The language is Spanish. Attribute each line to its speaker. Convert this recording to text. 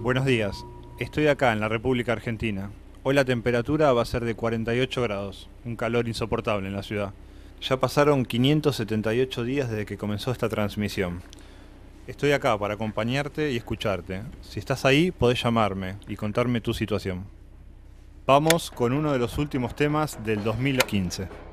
Speaker 1: Buenos días, estoy acá en la República Argentina. Hoy la temperatura va a ser de 48 grados, un calor insoportable en la ciudad. Ya pasaron 578 días desde que comenzó esta transmisión. Estoy acá para acompañarte y escucharte. Si estás ahí, podés llamarme y contarme tu situación. Vamos con uno de los últimos temas del 2015.